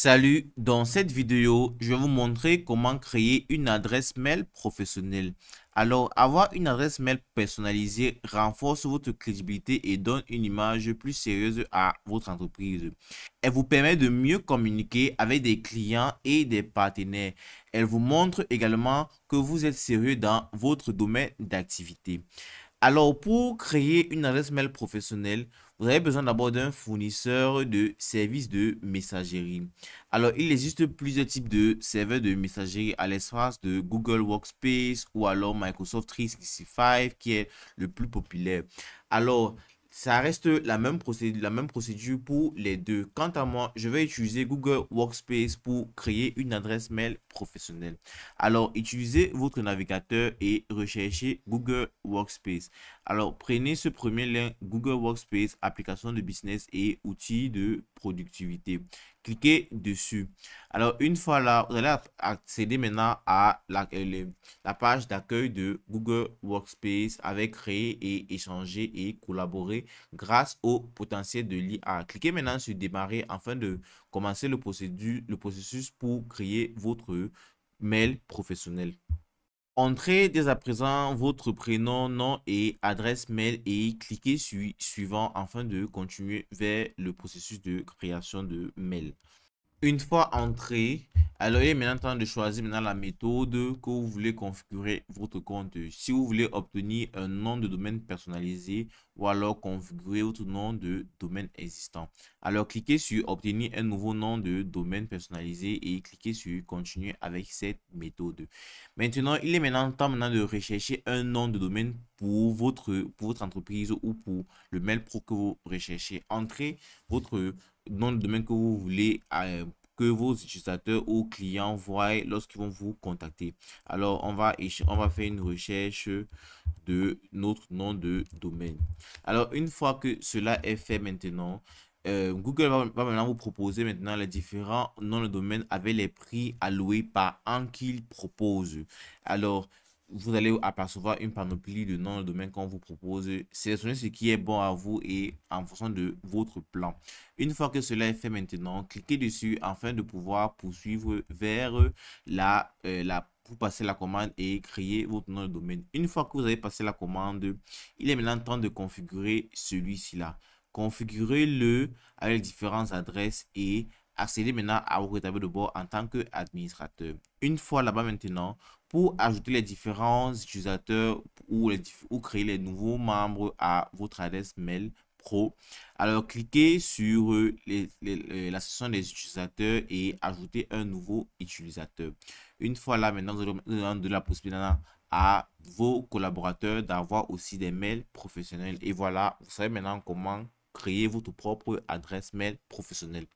Salut, dans cette vidéo, je vais vous montrer comment créer une adresse mail professionnelle. Alors, avoir une adresse mail personnalisée renforce votre crédibilité et donne une image plus sérieuse à votre entreprise. Elle vous permet de mieux communiquer avec des clients et des partenaires. Elle vous montre également que vous êtes sérieux dans votre domaine d'activité. Alors, pour créer une adresse mail professionnelle, vous avez besoin d'abord d'un fournisseur de services de messagerie. Alors, il existe plusieurs types de serveurs de messagerie à l'espace de Google Workspace ou alors Microsoft 365 qui est le plus populaire. Alors, ça reste la même, procédure, la même procédure pour les deux. Quant à moi, je vais utiliser Google Workspace pour créer une adresse mail professionnelle. Alors, utilisez votre navigateur et recherchez Google Workspace. Alors, prenez ce premier lien Google Workspace, application de business et outils de productivité cliquez dessus. Alors, une fois là, vous allez accéder maintenant à euh, la, page d'accueil de Google Workspace avec créer et échanger et collaborer grâce au potentiel de l'IA. Cliquez maintenant sur démarrer afin de commencer le, procédure le processus pour créer votre mail professionnel. Entrez dès à présent votre prénom, nom et adresse mail et cliquez sur suivant afin de continuer vers le processus de création de mail. Une fois entré, alors, il est maintenant temps de choisir maintenant la méthode que vous voulez configurer votre compte. Si vous voulez obtenir un nom de domaine personnalisé ou alors configurer votre nom de domaine existant. Alors, cliquez sur obtenir un nouveau nom de domaine personnalisé et cliquez sur continuer avec cette méthode. Maintenant, il est maintenant temps de rechercher un nom de domaine pour votre, pour votre entreprise ou pour le mail pro que vous recherchez. Entrez votre nom de domaine que vous voulez euh, vos utilisateurs ou clients voient lorsqu'ils vont vous contacter. Alors, on va, on va faire une recherche de notre nom de domaine. Alors, une fois que cela est fait maintenant, euh, Google va, maintenant vous proposer maintenant les différents noms de domaine avec les prix alloués par un qu'il propose. Alors, vous allez apercevoir une panoplie de noms de domaine qu'on vous propose. Sélectionnez ce qui est bon à vous et en fonction de votre plan. Une fois que cela est fait maintenant, cliquez dessus afin de pouvoir poursuivre vers la, euh, la pour passer la commande et créer votre nom de domaine. Une fois que vous avez passé la commande, il est maintenant temps de configurer celui-ci là. Configurez-le avec différentes adresses et accédez maintenant à votre tableau de bord en tant qu'administrateur. Une fois là-bas maintenant, pour ajouter les différents utilisateurs ou, créer les nouveaux membres à votre adresse mail Pro. Alors, cliquez sur euh, les, la section des utilisateurs et ajoutez un nouveau utilisateur. Une fois là, maintenant, vous allez de la possibilité à vos collaborateurs d'avoir aussi des mails professionnels. Et voilà, vous savez maintenant comment créer votre propre adresse mail professionnelle.